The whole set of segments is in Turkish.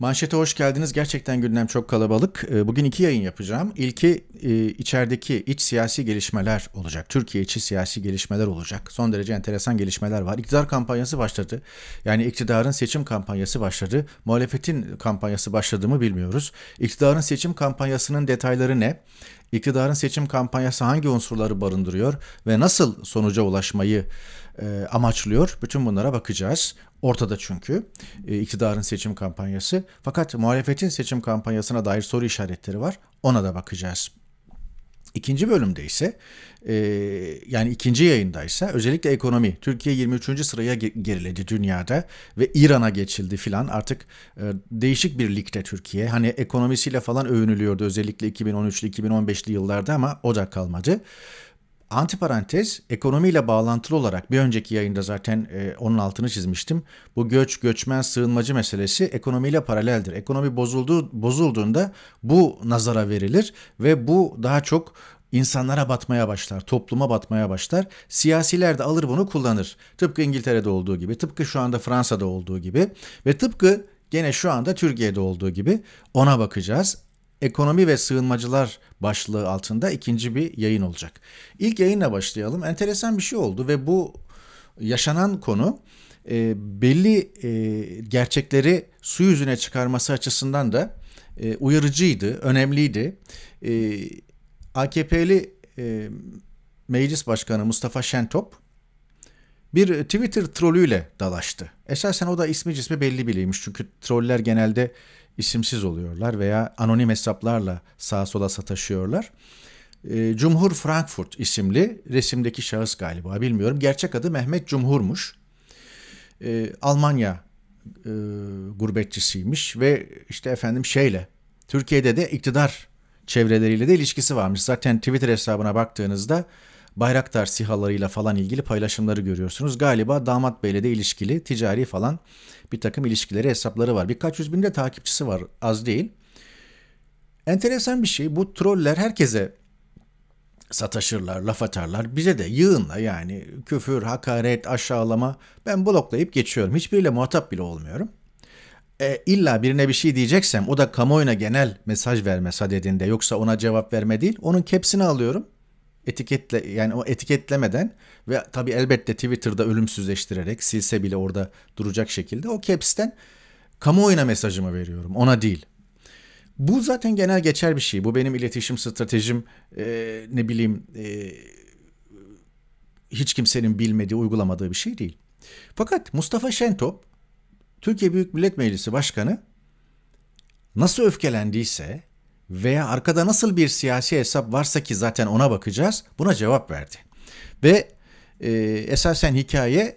Manşete hoş geldiniz. Gerçekten gündem çok kalabalık. Ee, bugün iki yayın yapacağım. İlki e, içerideki iç siyasi gelişmeler olacak. Türkiye içi siyasi gelişmeler olacak. Son derece enteresan gelişmeler var. İktidar kampanyası başladı. Yani iktidarın seçim kampanyası başladı. Muhalefetin kampanyası başladı mı bilmiyoruz. İktidarın seçim kampanyasının detayları ne? İktidarın seçim kampanyası hangi unsurları barındırıyor ve nasıl sonuca ulaşmayı e, amaçlıyor. Bütün bunlara bakacağız. Ortada çünkü e, iktidarın seçim kampanyası. Fakat muhalefetin seçim kampanyasına dair soru işaretleri var. Ona da bakacağız. İkinci bölümde ise e, yani ikinci yayındaysa özellikle ekonomi. Türkiye 23. sıraya geriledi dünyada ve İran'a geçildi filan artık değişik bir ligde Türkiye. Hani ekonomisiyle falan övünülüyordu özellikle 2013'lü 2015'li yıllarda ama o da kalmadı. Antiparantez ekonomiyle bağlantılı olarak bir önceki yayında zaten e, onun altını çizmiştim. Bu göç, göçmen, sığınmacı meselesi ekonomiyle paraleldir. Ekonomi bozulduğu, bozulduğunda bu nazara verilir ve bu daha çok insanlara batmaya başlar, topluma batmaya başlar. Siyasiler de alır bunu kullanır. Tıpkı İngiltere'de olduğu gibi, tıpkı şu anda Fransa'da olduğu gibi ve tıpkı gene şu anda Türkiye'de olduğu gibi ona bakacağız. Ekonomi ve Sığınmacılar başlığı altında ikinci bir yayın olacak. İlk yayınla başlayalım. Enteresan bir şey oldu ve bu yaşanan konu e, belli e, gerçekleri su yüzüne çıkarması açısından da e, uyarıcıydı, önemliydi. E, AKP'li e, Meclis Başkanı Mustafa Şentop bir Twitter trolüyle dalaştı. Esasen o da ismi cismi belli bileymiş çünkü troller genelde isimsiz oluyorlar veya anonim hesaplarla sağa sola sataşıyorlar. Ee, Cumhur Frankfurt isimli resimdeki şahıs galiba bilmiyorum. Gerçek adı Mehmet Cumhur'muş. Ee, Almanya e, gurbetçisiymiş ve işte efendim şeyle Türkiye'de de iktidar çevreleriyle de ilişkisi varmış. Zaten Twitter hesabına baktığınızda Bayraktar sihalarıyla falan ilgili paylaşımları görüyorsunuz. Galiba damat beyle de ilişkili ticari falan bir takım ilişkileri hesapları var. Birkaç yüz binde takipçisi var az değil. Enteresan bir şey bu troller herkese sataşırlar, laf atarlar. Bize de yığınla yani küfür, hakaret, aşağılama ben bloklayıp geçiyorum. Hiçbiriyle muhatap bile olmuyorum. E, illa birine bir şey diyeceksem o da kamuoyuna genel mesaj vermesi sadedinde yoksa ona cevap verme değil. Onun kepsini alıyorum etiketle yani o etiketlemeden ve tabii elbette Twitter'da ölümsüzleştirerek silse bile orada duracak şekilde o caps'ten kamuoyuna mesajımı veriyorum. Ona değil. Bu zaten genel geçer bir şey. Bu benim iletişim stratejim e, ne bileyim e, hiç kimsenin bilmediği, uygulamadığı bir şey değil. Fakat Mustafa Şentop Türkiye Büyük Millet Meclisi Başkanı nasıl öfkelendiyse veya arkada nasıl bir siyasi hesap varsa ki zaten ona bakacağız buna cevap verdi. Ve e, esasen hikaye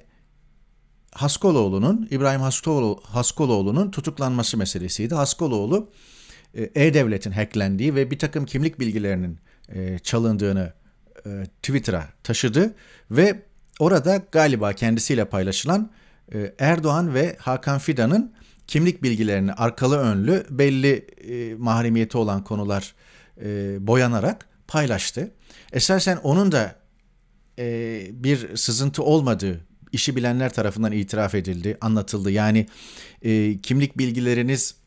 Haskoloğlu'nun İbrahim Haskoloğlu Haskoloğlu'nun tutuklanması meselesiydi. Haskoloğlu e, e-Devlet'in hacklendiği ve bir takım kimlik bilgilerinin e, çalındığını e, Twitter'a taşıdı ve orada galiba kendisiyle paylaşılan e, Erdoğan ve Hakan Fidan'ın kimlik bilgilerini arkalı önlü belli e, mahremiyeti olan konular e, boyanarak paylaştı. Esasen onun da e, bir sızıntı olmadığı işi bilenler tarafından itiraf edildi, anlatıldı. Yani e, kimlik bilgileriniz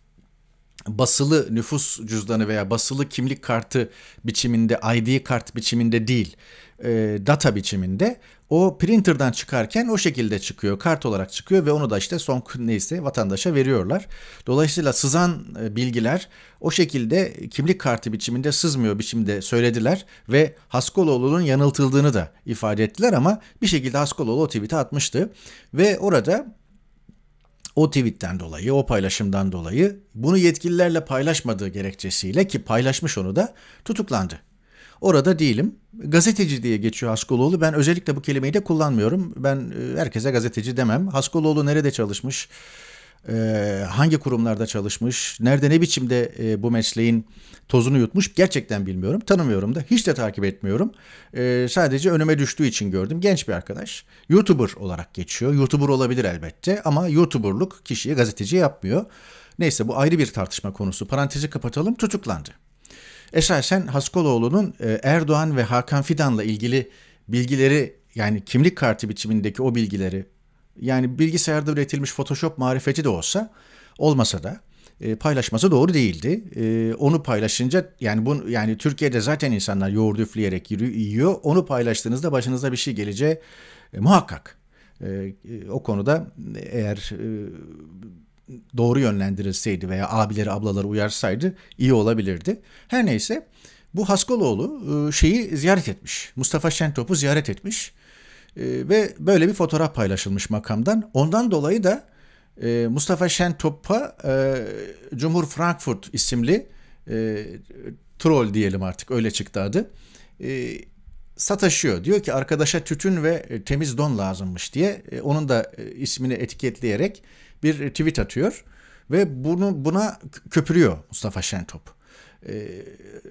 basılı nüfus cüzdanı veya basılı kimlik kartı biçiminde, ID kart biçiminde değil, e, data biçiminde o printer'dan çıkarken o şekilde çıkıyor. Kart olarak çıkıyor ve onu da işte son neyse vatandaşa veriyorlar. Dolayısıyla sızan e, bilgiler o şekilde kimlik kartı biçiminde sızmıyor biçimde söylediler ve Haskoloğlu'nun yanıltıldığını da ifade ettiler ama bir şekilde Haskoloğlu o tweet'i atmıştı ve orada o tweetten dolayı, o paylaşımdan dolayı bunu yetkililerle paylaşmadığı gerekçesiyle ki paylaşmış onu da tutuklandı. Orada değilim. Gazeteci diye geçiyor Haskoloğlu. Ben özellikle bu kelimeyi de kullanmıyorum. Ben e, herkese gazeteci demem. Haskoloğlu nerede çalışmış? e, hangi kurumlarda çalışmış, nerede ne biçimde e, bu mesleğin tozunu yutmuş gerçekten bilmiyorum. Tanımıyorum da hiç de takip etmiyorum. E, sadece önüme düştüğü için gördüm. Genç bir arkadaş. YouTuber olarak geçiyor. YouTuber olabilir elbette ama YouTuber'luk kişiyi gazeteci yapmıyor. Neyse bu ayrı bir tartışma konusu. Parantezi kapatalım tutuklandı. Esasen Haskoloğlu'nun e, Erdoğan ve Hakan Fidan'la ilgili bilgileri yani kimlik kartı biçimindeki o bilgileri yani bilgisayarda üretilmiş Photoshop marifeti de olsa olmasa da e, paylaşması doğru değildi. E, onu paylaşınca yani bunu yani Türkiye'de zaten insanlar yoğurdu üfleyerek yiyor. Onu paylaştığınızda başınıza bir şey geleceği e, muhakkak. E, e, o konuda eğer e, doğru yönlendirilseydi veya abileri ablaları uyarsaydı iyi olabilirdi. Her neyse bu Haskoloğlu e, şeyi ziyaret etmiş. Mustafa Şentop'u ziyaret etmiş. Ee, ve böyle bir fotoğraf paylaşılmış makamdan. Ondan dolayı da e, Mustafa Şentop'a e, Cumhur Frankfurt isimli e, troll diyelim artık öyle çıktı adı. E, sataşıyor. Diyor ki arkadaşa tütün ve e, temiz don lazımmış diye e, onun da e, ismini etiketleyerek bir tweet atıyor ve bunu buna köpürüyor Mustafa Şentop. E,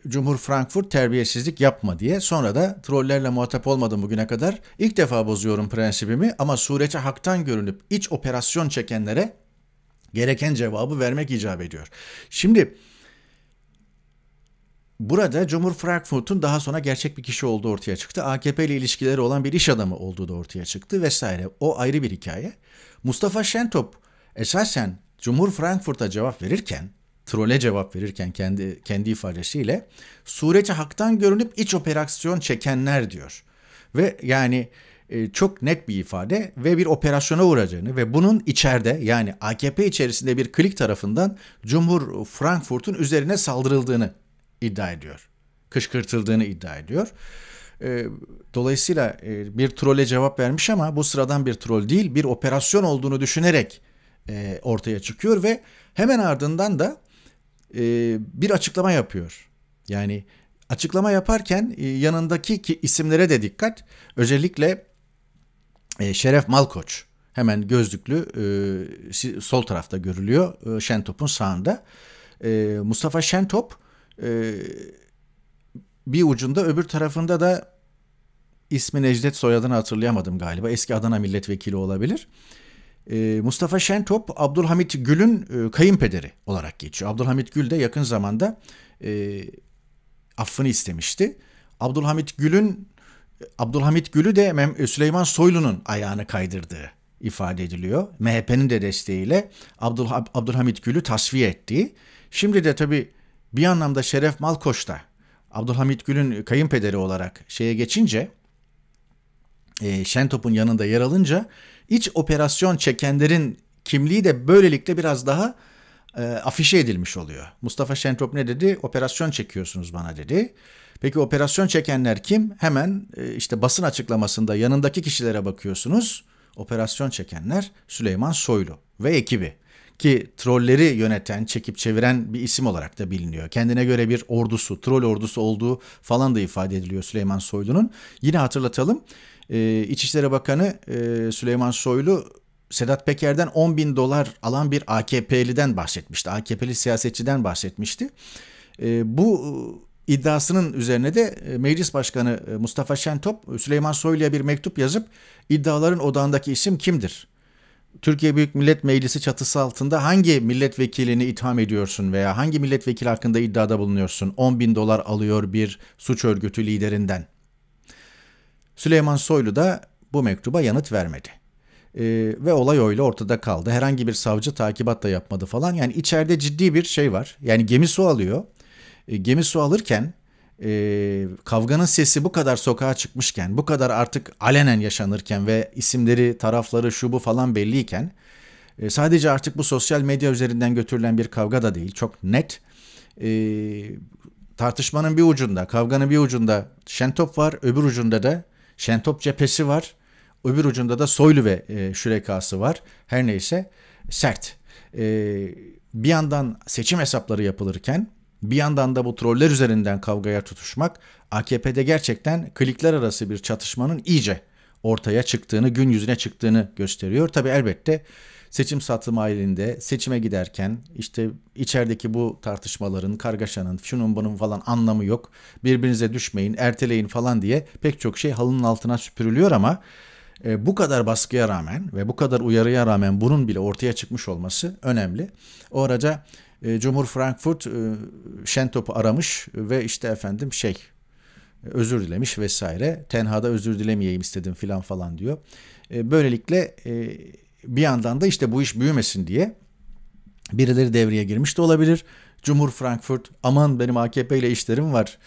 Cumhur Frankfurt terbiyesizlik yapma diye. Sonra da trollerle muhatap olmadım bugüne kadar. İlk defa bozuyorum prensibimi ama surete haktan görünüp iç operasyon çekenlere gereken cevabı vermek icap ediyor. Şimdi burada Cumhur Frankfurt'un daha sonra gerçek bir kişi olduğu ortaya çıktı. AKP ile ilişkileri olan bir iş adamı olduğu da ortaya çıktı vesaire. O ayrı bir hikaye. Mustafa Şentop esasen Cumhur Frankfurt'a cevap verirken trole cevap verirken kendi kendi ifadesiyle sureti haktan görünüp iç operasyon çekenler diyor. Ve yani e, çok net bir ifade ve bir operasyona uğracağını ve bunun içeride yani AKP içerisinde bir klik tarafından Cumhur e, Frankfurt'un üzerine saldırıldığını iddia ediyor. Kışkırtıldığını iddia ediyor. E, dolayısıyla e, bir trole cevap vermiş ama bu sıradan bir trol değil bir operasyon olduğunu düşünerek e, ortaya çıkıyor ve hemen ardından da e, bir açıklama yapıyor. Yani açıklama yaparken e, yanındaki ki isimlere de dikkat. Özellikle e, Şeref Malkoç hemen gözlüklü e, sol tarafta görülüyor e, Şentop'un sağında. E, Mustafa Şentop e, bir ucunda öbür tarafında da ismi Necdet soyadını hatırlayamadım galiba. Eski Adana milletvekili olabilir. E, ee, Mustafa Şentop Abdülhamit Gül'ün e, kayınpederi olarak geçiyor. Abdülhamit Gül de yakın zamanda e, affını istemişti. Abdülhamit Gül'ün Abdülhamit Gül'ü de e, Süleyman Soylu'nun ayağını kaydırdığı ifade ediliyor. MHP'nin de desteğiyle Abdül, Abdülhamit Gül'ü tasfiye ettiği. Şimdi de tabii bir anlamda Şeref Malkoç da Abdülhamit Gül'ün kayınpederi olarak şeye geçince e, Şentop'un yanında yer alınca iç operasyon çekenlerin kimliği de böylelikle biraz daha e, afişe edilmiş oluyor. Mustafa Şentrop ne dedi? Operasyon çekiyorsunuz bana dedi. Peki operasyon çekenler kim? Hemen e, işte basın açıklamasında yanındaki kişilere bakıyorsunuz. Operasyon çekenler Süleyman Soylu ve ekibi ki trolleri yöneten, çekip çeviren bir isim olarak da biliniyor. Kendine göre bir ordusu, troll ordusu olduğu falan da ifade ediliyor Süleyman Soylu'nun. Yine hatırlatalım e, İçişleri Bakanı e, Süleyman Soylu Sedat Peker'den 10 bin dolar alan bir AKP'liden bahsetmişti. AKP'li siyasetçiden bahsetmişti. Ee, e, bu iddiasının üzerine de e, Meclis Başkanı e, Mustafa Şentop Süleyman Soylu'ya bir mektup yazıp iddiaların odağındaki isim kimdir? Türkiye Büyük Millet Meclisi çatısı altında hangi milletvekilini itham ediyorsun veya hangi milletvekili hakkında iddiada bulunuyorsun? 10 bin dolar alıyor bir suç örgütü liderinden Süleyman Soylu da bu mektuba yanıt vermedi. Ee, ve olay öyle ortada kaldı. Herhangi bir savcı takibat da yapmadı falan. Yani içeride ciddi bir şey var. Yani gemi su alıyor. E, gemi su alırken e, kavganın sesi bu kadar sokağa çıkmışken, bu kadar artık alenen yaşanırken ve isimleri, tarafları, şu bu falan belliyken e, sadece artık bu sosyal medya üzerinden götürülen bir kavga da değil. Çok net. E, tartışmanın bir ucunda, kavganın bir ucunda şentop var, öbür ucunda da Şentop cephesi var. Öbür ucunda da Soylu ve e, şürekası var. Her neyse sert. E, bir yandan seçim hesapları yapılırken bir yandan da bu troller üzerinden kavgaya tutuşmak AKP'de gerçekten klikler arası bir çatışmanın iyice ortaya çıktığını, gün yüzüne çıktığını gösteriyor. Tabi elbette seçim satım halinde seçime giderken işte içerideki bu tartışmaların, kargaşanın, şunun bunun falan anlamı yok. Birbirinize düşmeyin, erteleyin falan diye pek çok şey halının altına süpürülüyor ama e, bu kadar baskıya rağmen ve bu kadar uyarıya rağmen bunun bile ortaya çıkmış olması önemli. O araca e, Cumhur Frankfurt e, Şentop'u aramış ve işte efendim şey e, özür dilemiş vesaire. Tenha'da özür dilemeyeyim istedim filan falan diyor. E, böylelikle e, bir yandan da işte bu iş büyümesin diye birileri devreye girmiş de olabilir. Cumhur Frankfurt aman benim AKP ile işlerim var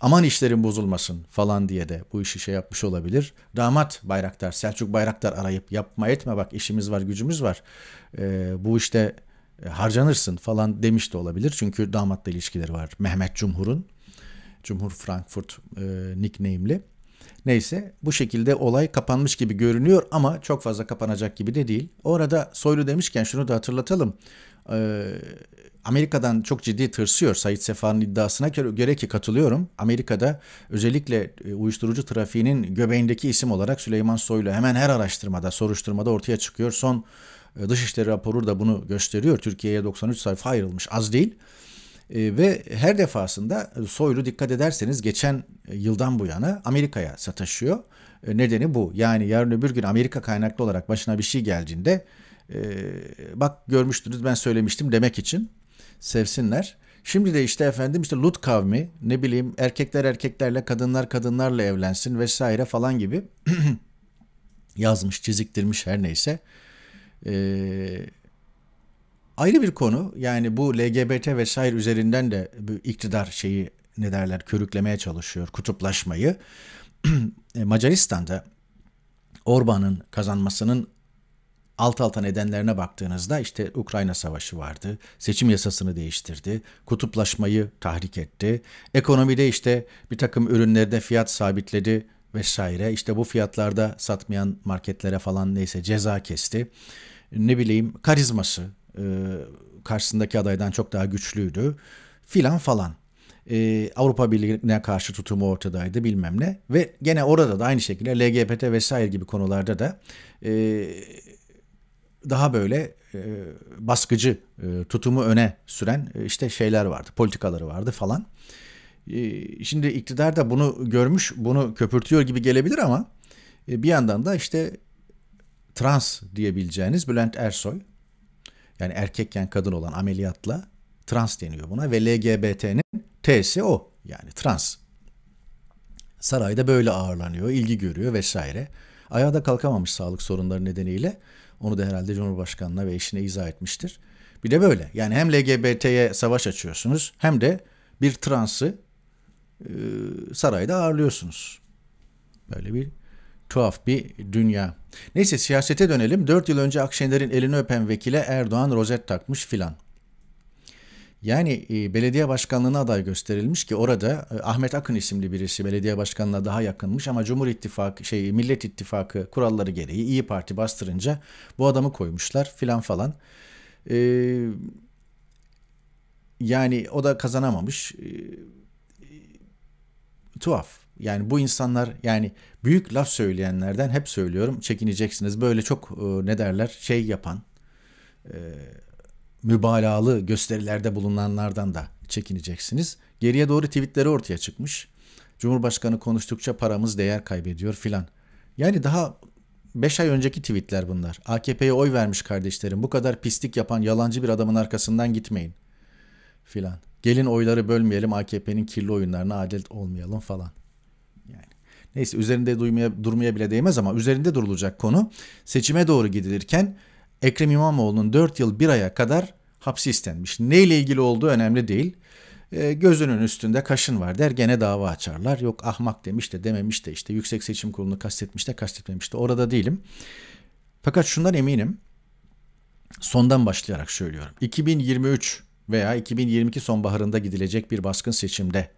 aman işlerin bozulmasın falan diye de bu işi şey yapmış olabilir. Damat Bayraktar, Selçuk Bayraktar arayıp yapma etme bak işimiz var gücümüz var ee, bu işte harcanırsın falan demiş de olabilir. Çünkü damatla ilişkileri var Mehmet Cumhur'un. Cumhur Frankfurt e, nickname'li. Neyse bu şekilde olay kapanmış gibi görünüyor ama çok fazla kapanacak gibi de değil. Orada Soylu demişken şunu da hatırlatalım. Ee, Amerika'dan çok ciddi tırsıyor Sayit Sefa'nın iddiasına göre ki katılıyorum. Amerika'da özellikle e, uyuşturucu trafiğinin göbeğindeki isim olarak Süleyman Soylu hemen her araştırmada, soruşturmada ortaya çıkıyor. Son e, Dışişleri raporu da bunu gösteriyor. Türkiye'ye 93 sayfa ayrılmış az değil. Ee, ve her defasında e, Soylu dikkat ederseniz geçen e, yıldan bu yana Amerika'ya sataşıyor. E, nedeni bu. Yani yarın öbür gün Amerika kaynaklı olarak başına bir şey geldiğinde bak görmüştünüz ben söylemiştim demek için sevsinler. Şimdi de işte efendim işte Lut kavmi ne bileyim erkekler erkeklerle kadınlar kadınlarla evlensin vesaire falan gibi yazmış çiziktirmiş her neyse. Ee, ayrı bir konu. Yani bu LGBT vesaire üzerinden de iktidar şeyi ne derler körüklemeye çalışıyor kutuplaşmayı. E, Macaristan'da Orban'ın kazanmasının alt alta nedenlerine baktığınızda işte Ukrayna Savaşı vardı. Seçim yasasını değiştirdi. Kutuplaşmayı tahrik etti. Ekonomide işte bir takım ürünlerde fiyat sabitledi vesaire. İşte bu fiyatlarda satmayan marketlere falan neyse ceza kesti. Ne bileyim karizması e, karşısındaki adaydan çok daha güçlüydü filan falan. E, Avrupa Birliği'ne karşı tutumu ortadaydı bilmem ne ve gene orada da aynı şekilde LGBT vesaire gibi konularda da e, daha böyle e, baskıcı e, tutumu öne süren e, işte şeyler vardı, politikaları vardı falan. E, şimdi iktidar da bunu görmüş, bunu köpürtüyor gibi gelebilir ama e, bir yandan da işte trans diyebileceğiniz Bülent Ersoy yani erkekken kadın olan ameliyatla trans deniyor buna ve LGBT'nin T'si o yani trans. Sarayda böyle ağırlanıyor, ilgi görüyor vesaire. Ayağa da kalkamamış sağlık sorunları nedeniyle. Onu da herhalde Cumhurbaşkanı'na ve eşine izah etmiştir. Bir de böyle. Yani hem LGBT'ye savaş açıyorsunuz hem de bir transı e, sarayda ağırlıyorsunuz. Böyle bir tuhaf bir dünya. Neyse siyasete dönelim. 4 yıl önce Akşener'in elini öpen vekile Erdoğan rozet takmış filan. Yani e, belediye başkanlığına aday gösterilmiş ki orada e, Ahmet Akın isimli birisi belediye başkanlığına daha yakınmış ama Cumhur İttifakı şey Millet İttifakı kuralları gereği İyi Parti bastırınca bu adamı koymuşlar filan falan. E, yani o da kazanamamış. E, tuhaf. Yani bu insanlar yani büyük laf söyleyenlerden hep söylüyorum çekineceksiniz. Böyle çok e, ne derler şey yapan e, mübalağalı gösterilerde bulunanlardan da çekineceksiniz. Geriye doğru tweetleri ortaya çıkmış. Cumhurbaşkanı konuştukça paramız değer kaybediyor filan. Yani daha 5 ay önceki tweetler bunlar. AKP'ye oy vermiş kardeşlerim. Bu kadar pislik yapan yalancı bir adamın arkasından gitmeyin. Filan. Gelin oyları bölmeyelim AKP'nin kirli oyunlarına adet olmayalım falan neyse üzerinde duymaya, durmaya bile değmez ama üzerinde durulacak konu seçime doğru gidilirken Ekrem İmamoğlu'nun 4 yıl 1 aya kadar hapsi istenmiş. Ne ile ilgili olduğu önemli değil. E, gözünün üstünde kaşın var der gene dava açarlar. Yok ahmak demiş de dememiş de işte yüksek seçim kurulunu kastetmiş de kastetmemiş de orada değilim. Fakat şundan eminim sondan başlayarak söylüyorum. 2023 veya 2022 sonbaharında gidilecek bir baskın seçimde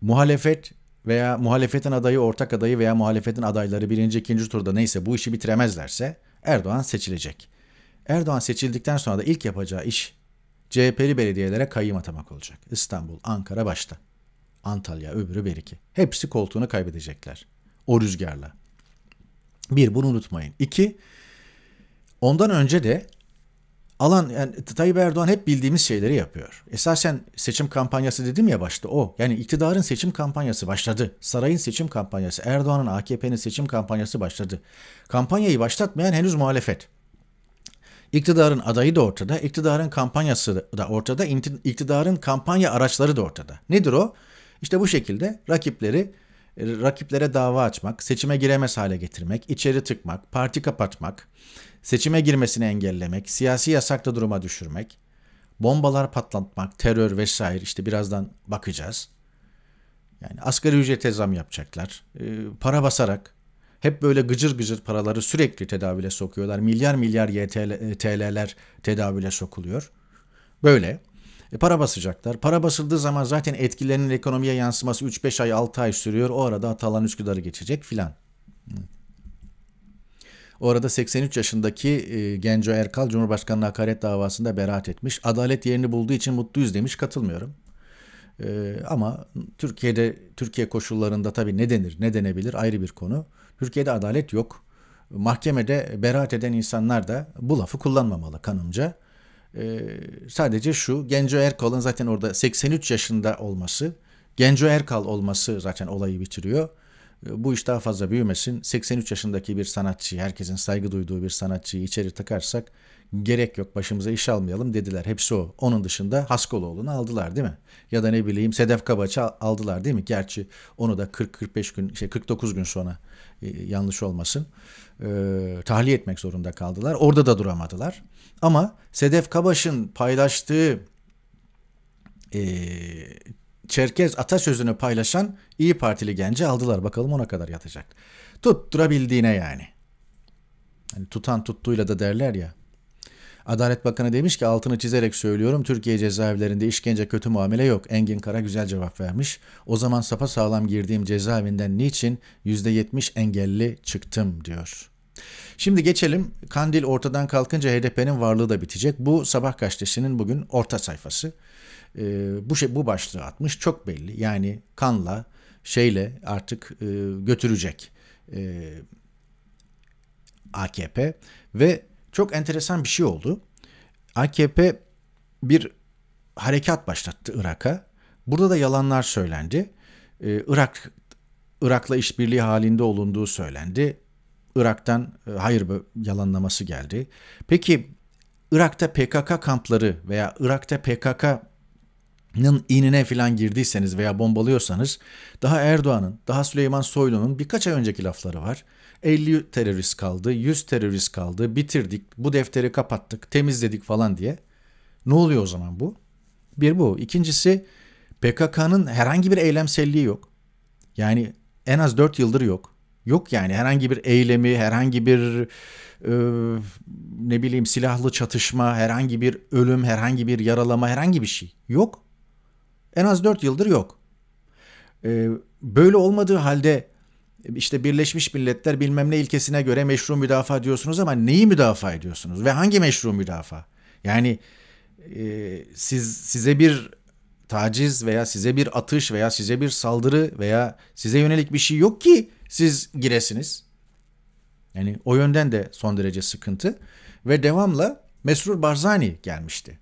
muhalefet veya muhalefetin adayı, ortak adayı veya muhalefetin adayları birinci, ikinci turda neyse bu işi bitiremezlerse Erdoğan seçilecek. Erdoğan seçildikten sonra da ilk yapacağı iş CHP'li belediyelere kayyım atamak olacak. İstanbul, Ankara başta. Antalya, öbürü beriki. Hepsi koltuğunu kaybedecekler. O rüzgarla. Bir, bunu unutmayın. İki, ondan önce de alan yani Tayyip Erdoğan hep bildiğimiz şeyleri yapıyor. Esasen seçim kampanyası dedim ya başta o. Yani iktidarın seçim kampanyası başladı. Sarayın seçim kampanyası, Erdoğan'ın AKP'nin seçim kampanyası başladı. Kampanyayı başlatmayan henüz muhalefet. İktidarın adayı da ortada, iktidarın kampanyası da ortada, iktidarın kampanya araçları da ortada. Nedir o? İşte bu şekilde rakipleri e, rakiplere dava açmak, seçime giremez hale getirmek, içeri tıkmak, parti kapatmak, seçime girmesini engellemek, siyasi yasaklı duruma düşürmek, bombalar patlatmak, terör vesaire işte birazdan bakacağız. Yani asgari ücrete zam yapacaklar. E, para basarak hep böyle gıcır gıcır paraları sürekli tedavüle sokuyorlar. Milyar milyar YTL, e, TL'ler tedavüle sokuluyor. Böyle. E para basacaklar. Para basıldığı zaman zaten etkilerinin ekonomiye yansıması 3-5 ay 6 ay sürüyor. O arada Atalan Üsküdar'ı geçecek filan. O arada 83 yaşındaki e, Genco Erkal Cumhurbaşkanlığı hakaret davasında beraat etmiş. Adalet yerini bulduğu için mutluyuz demiş. Katılmıyorum. E, ama Türkiye'de Türkiye koşullarında tabii ne denir ne denebilir ayrı bir konu. Türkiye'de adalet yok. Mahkemede beraat eden insanlar da bu lafı kullanmamalı kanımca. Ee, sadece şu Genco Erkal'ın zaten orada 83 yaşında olması, Genco Erkal olması zaten olayı bitiriyor. Ee, bu iş daha fazla büyümesin. 83 yaşındaki bir sanatçı, herkesin saygı duyduğu bir sanatçıyı içeri takarsak gerek yok başımıza iş almayalım dediler. Hepsi o. Onun dışında Haskoloğlu'nu aldılar değil mi? Ya da ne bileyim Sedef Kabaç'ı aldılar değil mi? Gerçi onu da 40-45 gün şey 49 gün sonra e, yanlış olmasın e, tahliye etmek zorunda kaldılar. Orada da duramadılar. Ama Sedef Kabaş'ın paylaştığı e, Çerkez atasözünü paylaşan İyi Partili genci aldılar. Bakalım ona kadar yatacak. Tutturabildiğine yani. Hani tutan tuttuğuyla da derler ya. Adalet Bakanı demiş ki altını çizerek söylüyorum Türkiye cezaevlerinde işkence kötü muamele yok. Engin Kara güzel cevap vermiş. O zaman sapa sağlam girdiğim cezaevinden niçin %70 engelli çıktım diyor. Şimdi geçelim Kandil ortadan kalkınca HDP'nin varlığı da bitecek. Bu Sabah gazetesinin bugün orta sayfası. E, bu şey bu başlığı atmış çok belli. Yani kanla şeyle artık e, götürecek e, AKP ve çok enteresan bir şey oldu. AKP bir harekat başlattı Irak'a. Burada da yalanlar söylendi. Ee, Irak Irak'la işbirliği halinde olunduğu söylendi. Irak'tan e, hayır yalanlaması geldi. Peki Irak'ta PKK kampları veya Irak'ta PKK'nın inine falan girdiyseniz veya bombalıyorsanız daha Erdoğan'ın, daha Süleyman Soylu'nun birkaç ay önceki lafları var. 50 terörist kaldı, 100 terörist kaldı, bitirdik, bu defteri kapattık, temizledik falan diye. Ne oluyor o zaman bu? Bir bu. İkincisi PKK'nın herhangi bir eylemselliği yok. Yani en az 4 yıldır yok. Yok yani herhangi bir eylemi, herhangi bir e, ne bileyim silahlı çatışma, herhangi bir ölüm, herhangi bir yaralama, herhangi bir şey. Yok. En az 4 yıldır yok. E, böyle olmadığı halde işte Birleşmiş Milletler bilmem ne ilkesine göre meşru müdafaa diyorsunuz ama neyi müdafaa ediyorsunuz ve hangi meşru müdafaa? Yani e, siz size bir taciz veya size bir atış veya size bir saldırı veya size yönelik bir şey yok ki siz giresiniz. Yani o yönden de son derece sıkıntı ve devamla Mesrur Barzani gelmişti.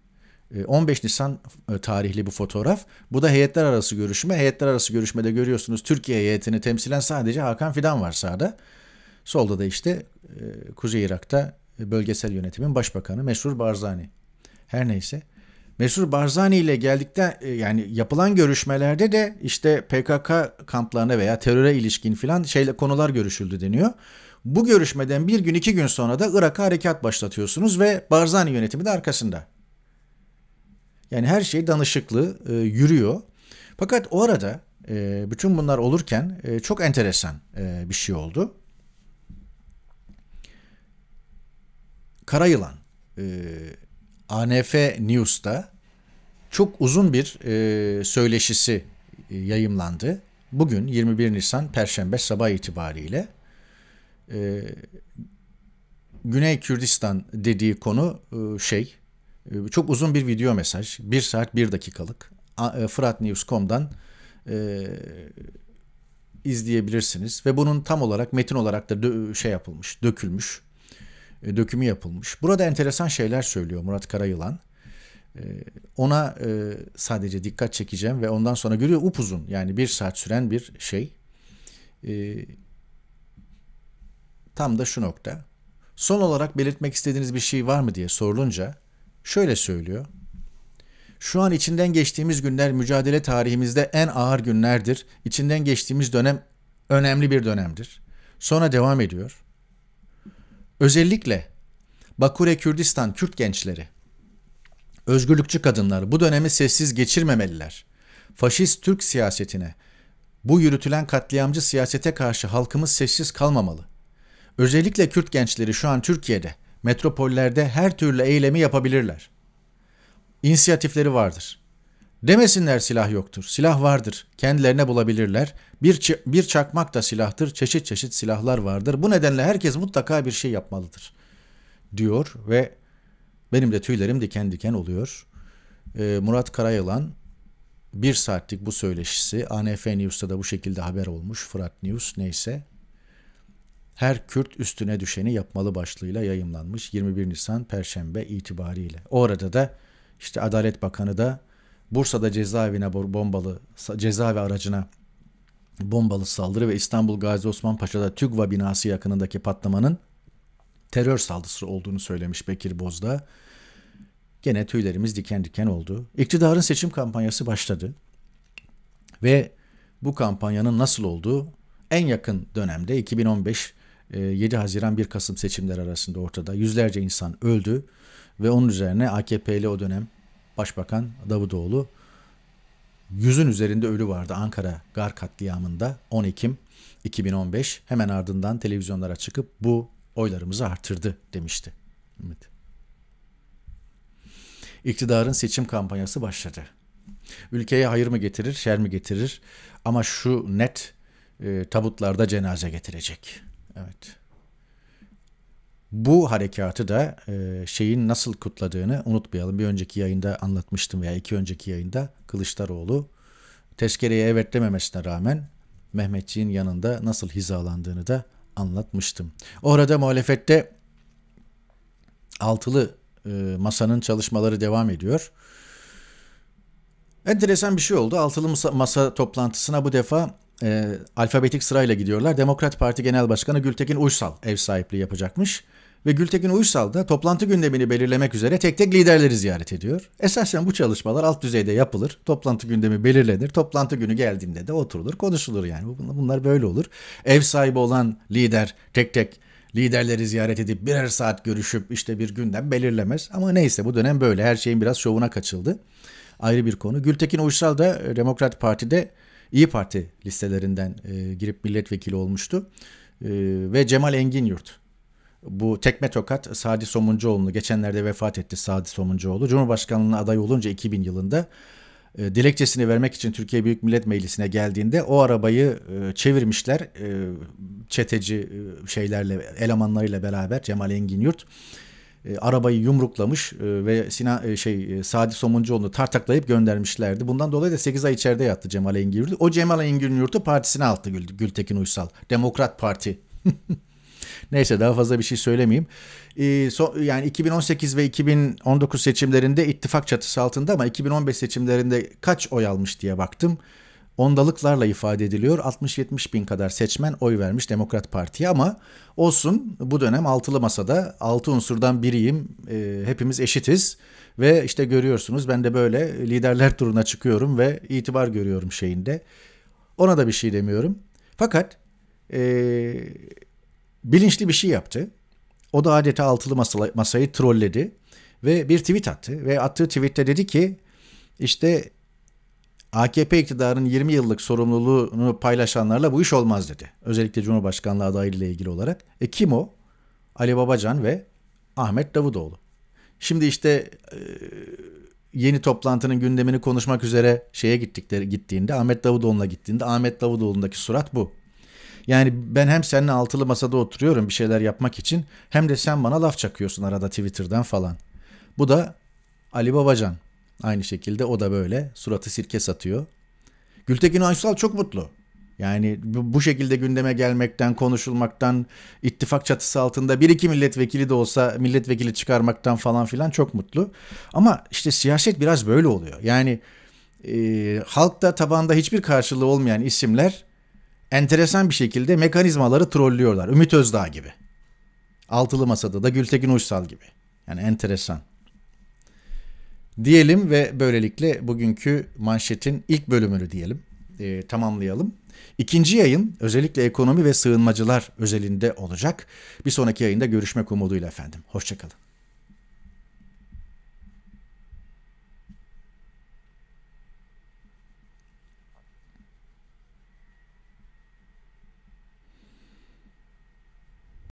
15 ee, Nisan e, tarihli bu fotoğraf. Bu da heyetler arası görüşme. Heyetler arası görüşmede görüyorsunuz Türkiye heyetini temsilen sadece Hakan Fidan var sağda. Solda da işte e, Kuzey Irak'ta e, bölgesel yönetimin başbakanı Mesrur Barzani. Her neyse. Mesrur Barzani ile geldikten yani yapılan görüşmelerde de işte PKK kamplarına veya teröre ilişkin filan şeyle konular görüşüldü deniyor. Bu görüşmeden bir gün iki gün sonra da Irak'a harekat başlatıyorsunuz ve Barzani yönetimi de arkasında. Yani her şey danışıklı e, yürüyor. Fakat o arada e, bütün bunlar olurken e, çok enteresan e, bir şey oldu. Kara Yılan e, ANF News'ta çok uzun bir e, söyleşisi e, yayımlandı. Bugün 21 Nisan Perşembe sabah itibariyle e, Güney Kürdistan dediği konu e, şey ee, çok uzun bir video mesaj. 1 saat 1 dakikalık. E, Fıratnews.com'dan e, izleyebilirsiniz. Ve bunun tam olarak metin olarak da şey yapılmış, dökülmüş. E, dökümü yapılmış. Burada enteresan şeyler söylüyor Murat Karayılan. E, ona e, sadece dikkat çekeceğim ve ondan sonra görüyor upuzun yani bir saat süren bir şey. E, tam da şu nokta. Son olarak belirtmek istediğiniz bir şey var mı diye sorulunca şöyle söylüyor. Şu an içinden geçtiğimiz günler mücadele tarihimizde en ağır günlerdir. İçinden geçtiğimiz dönem önemli bir dönemdir. Sonra devam ediyor. Özellikle Bakure Kürdistan Kürt gençleri, özgürlükçü kadınlar bu dönemi sessiz geçirmemeliler. Faşist Türk siyasetine, bu yürütülen katliamcı siyasete karşı halkımız sessiz kalmamalı. Özellikle Kürt gençleri şu an Türkiye'de metropollerde her türlü eylemi yapabilirler. İnisiyatifleri vardır. Demesinler silah yoktur. Silah vardır. Kendilerine bulabilirler. Bir, bir çakmak da silahtır. Çeşit çeşit silahlar vardır. Bu nedenle herkes mutlaka bir şey yapmalıdır. Diyor ve benim de tüylerim diken diken oluyor. Ee, Murat Karayılan bir saatlik bu söyleşisi ANF News'ta da bu şekilde haber olmuş. Fırat News neyse her Kürt üstüne düşeni yapmalı başlığıyla yayımlanmış 21 Nisan Perşembe itibariyle. O arada da işte Adalet Bakanı da Bursa'da cezaevine bombalı cezaevi aracına bombalı saldırı ve İstanbul Gazi Osman Paşa'da TÜGVA binası yakınındaki patlamanın terör saldırısı olduğunu söylemiş Bekir Bozda. Gene tüylerimiz diken diken oldu. İktidarın seçim kampanyası başladı. Ve bu kampanyanın nasıl olduğu en yakın dönemde 2015 7 ee, Haziran 1 Kasım seçimleri arasında ortada. Yüzlerce insan öldü ve onun üzerine AKP'li o dönem Başbakan Davutoğlu yüzün üzerinde ölü vardı Ankara Gar katliamında 10 Ekim 2015 hemen ardından televizyonlara çıkıp bu oylarımızı artırdı demişti. Evet. İktidarın seçim kampanyası başladı. Ülkeye hayır mı getirir, şer mi getirir ama şu net e, tabutlarda cenaze getirecek. Evet. Bu harekatı da e, şeyin nasıl kutladığını unutmayalım. Bir önceki yayında anlatmıştım veya iki önceki yayında Kılıçdaroğlu tezkereye evet dememesine rağmen Mehmetçiğin yanında nasıl hizalandığını da anlatmıştım. Orada muhalefette altılı e, masanın çalışmaları devam ediyor. Enteresan bir şey oldu. Altılı masa, masa toplantısına bu defa e, alfabetik sırayla gidiyorlar. Demokrat Parti Genel Başkanı Gültekin Uysal ev sahipliği yapacakmış. Ve Gültekin Uysal da toplantı gündemini belirlemek üzere tek tek liderleri ziyaret ediyor. Esasen bu çalışmalar alt düzeyde yapılır. Toplantı gündemi belirlenir. Toplantı günü geldiğinde de oturulur, konuşulur yani. Bunlar böyle olur. Ev sahibi olan lider tek tek liderleri ziyaret edip birer saat görüşüp işte bir gündem belirlemez. Ama neyse bu dönem böyle her şeyin biraz şovuna kaçıldı. Ayrı bir konu. Gültekin Uysal da e, Demokrat Parti'de İyi Parti listelerinden e, girip milletvekili olmuştu. E, ve Cemal Enginyurt. Bu tekme tokat Sadi Somuncuoğlu'nu geçenlerde vefat etti Sadi Somuncuoğlu. Cumhurbaşkanlığına aday olunca 2000 yılında e, dilekçesini vermek için Türkiye Büyük Millet Meclisi'ne geldiğinde o arabayı e, çevirmişler e, çeteci e, şeylerle elemanlarıyla beraber Cemal Enginyurt. Yurt e, arabayı yumruklamış e, ve Sinan e, şey e, Sadi Somuncuoğlu'nu tartaklayıp göndermişlerdi. Bundan dolayı da 8 ay içeride yattı Cemal Engin Yurtu. O Cemal Engin Yurtu partisine attı Gül, Gültekin Uysal. Demokrat Parti. Neyse daha fazla bir şey söylemeyeyim. Ee, so, yani 2018 ve 2019 seçimlerinde ittifak çatısı altında ama 2015 seçimlerinde kaç oy almış diye baktım ondalıklarla ifade ediliyor. 60-70 bin kadar seçmen oy vermiş Demokrat Parti'ye ama olsun bu dönem altılı masada altı unsurdan biriyim. E, hepimiz eşitiz ve işte görüyorsunuz ben de böyle liderler turuna çıkıyorum ve itibar görüyorum şeyinde. Ona da bir şey demiyorum. Fakat e, bilinçli bir şey yaptı. O da adeta altılı masa, masayı trolledi ve bir tweet attı ve attığı tweette dedi ki işte AKP iktidarının 20 yıllık sorumluluğunu paylaşanlarla bu iş olmaz dedi. Özellikle Cumhurbaşkanlığı adaylığı ile ilgili olarak. E kim o? Ali Babacan ve Ahmet Davutoğlu. Şimdi işte e, yeni toplantının gündemini konuşmak üzere şeye gittikleri gittiğinde Ahmet Davutoğlu'na gittiğinde Ahmet Davutoğlu'ndaki surat bu. Yani ben hem seninle altılı masada oturuyorum bir şeyler yapmak için hem de sen bana laf çakıyorsun arada Twitter'dan falan. Bu da Ali Babacan. Aynı şekilde o da böyle suratı sirke satıyor. Gültekin Aysal çok mutlu. Yani bu şekilde gündeme gelmekten, konuşulmaktan, ittifak çatısı altında bir iki milletvekili de olsa milletvekili çıkarmaktan falan filan çok mutlu. Ama işte siyaset biraz böyle oluyor. Yani e, halkta tabanda hiçbir karşılığı olmayan isimler enteresan bir şekilde mekanizmaları trollüyorlar. Ümit Özdağ gibi. Altılı Masada da Gültekin Uysal gibi. Yani enteresan diyelim ve böylelikle bugünkü manşetin ilk bölümünü diyelim e, tamamlayalım. İkinci yayın özellikle ekonomi ve sığınmacılar özelinde olacak. Bir sonraki yayında görüşmek umuduyla efendim. Hoşçakalın.